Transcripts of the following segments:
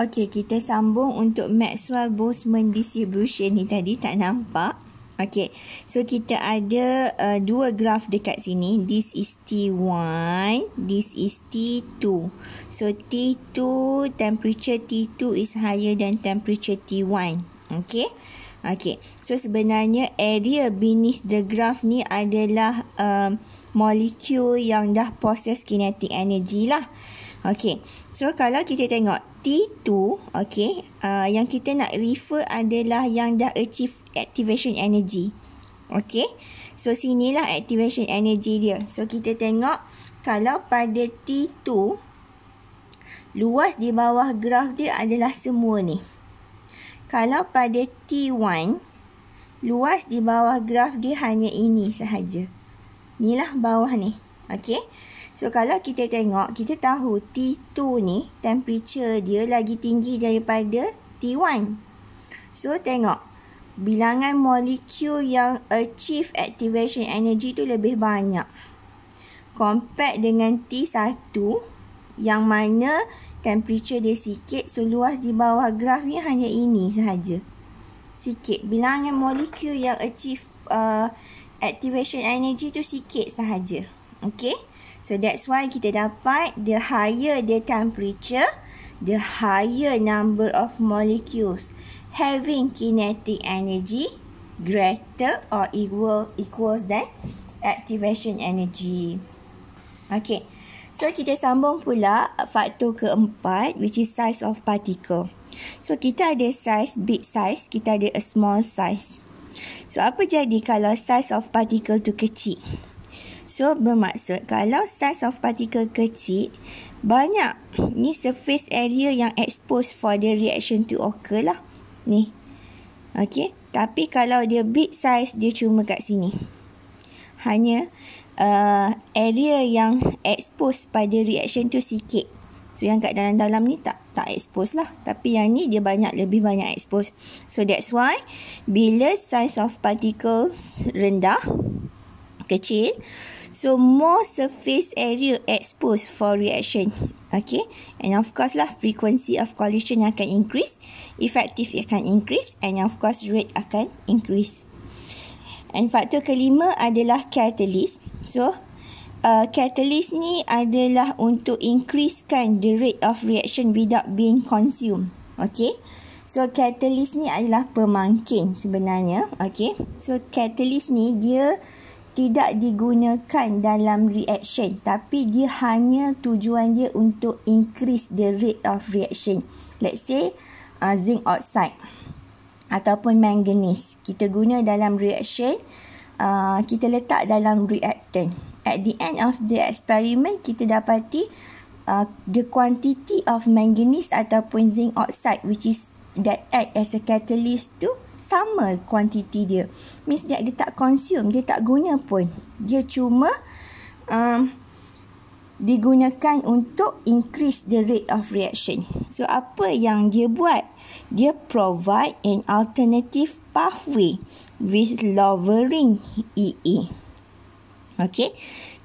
Okey, kita sambung untuk Maxwell Boseman distribution ni tadi tak nampak. Okey. So kita ada uh, dua graf dekat sini. This is T1, this is T2. So T2 temperature T2 is higher than temperature T1. Okey. Okay. So sebenarnya area beneath the graph ni adalah um, molekul yang dah proses kinetic energy lah. Okay. So kalau kita tengok T2, okay. Uh, yang kita nak refer adalah yang dah achieve activation energy. Okay. So sinilah activation energy dia. So kita tengok kalau pada T2, luas di bawah graf dia adalah semua ni. Kalau pada T1, luas di bawah graf dia hanya ini sahaja. Inilah bawah ni. Okay. So, kalau kita tengok, kita tahu T2 ni temperature dia lagi tinggi daripada T1. So, tengok. Bilangan molekul yang achieve activation energy tu lebih banyak. Compact dengan T1 yang mana temperature dia sikit luas di bawah graf ni hanya ini sahaja sikit bilangan molekul yang achieve uh, activation energy tu sikit sahaja Okay, so that's why kita dapat the higher the temperature the higher number of molecules having kinetic energy greater or equal equals than activation energy Okay. So kita sambung pula faktor keempat which is size of particle. So kita ada size big size, kita ada a small size. So apa jadi kalau size of particle tu kecil? So bermaksud kalau size of particle kecil, banyak ni surface area yang exposed for the reaction to occur lah. Ni. Okay. Tapi kalau dia big size, dia cuma kat sini hanya uh, area yang expose pada reaction tu sikit. So yang kat dalam-dalam ni tak tak expose lah. Tapi yang ni dia banyak lebih banyak expose. So that's why bila size of particles rendah, kecil, so more surface area expose for reaction. Okay. And of course lah frequency of collision akan increase, effective akan increase and of course rate akan increase. And faktor kelima adalah catalyst. So, uh, catalyst ni adalah untuk increasekan the rate of reaction without being consumed. Okay. So, catalyst ni adalah pemangkin sebenarnya. Okay. So, catalyst ni dia tidak digunakan dalam reaction tapi dia hanya tujuan dia untuk increase the rate of reaction. Let's say uh, zinc oxide ataupun manganese kita guna dalam reaction uh, kita letak dalam reaktan at the end of the experiment kita dapati uh, the quantity of manganese ataupun zinc oxide which is that act as a catalyst to sama quantity dia means that dia tak consume dia tak guna pun dia cuma um, digunakan untuk increase the rate of reaction. So apa yang dia buat? Dia provide an alternative pathway with lowering EE. Okay,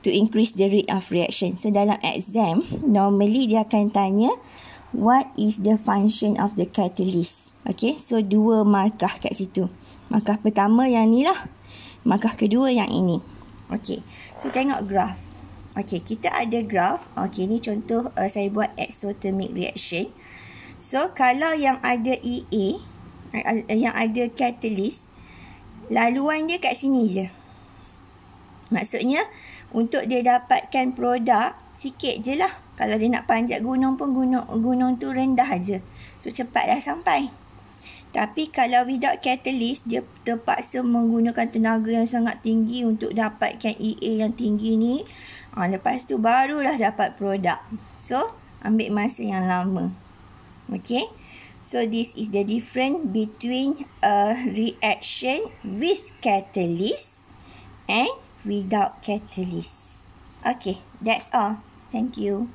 to increase the rate of reaction. So dalam exam, normally dia akan tanya what is the function of the catalyst. Okay, so dua markah kat situ. Markah pertama yang ni lah. Markah kedua yang ini. Okay, so tengok graf. Okay, kita ada graf. Okay, ni contoh uh, saya buat exothermic reaction. So, kalau yang ada EA, uh, yang ada catalyst, laluan dia kat sini je. Maksudnya, untuk dia dapatkan produk, sikit je lah. Kalau dia nak panjat gunung pun, gunung, gunung tu rendah je. So, cepatlah sampai. Tapi kalau without catalyst, dia terpaksa menggunakan tenaga yang sangat tinggi untuk dapatkan EA yang tinggi ni. Ha, lepas tu barulah dapat produk. So, ambil masa yang lama. Okay. So, this is the difference between a reaction with catalyst and without catalyst. Okay, that's all. Thank you.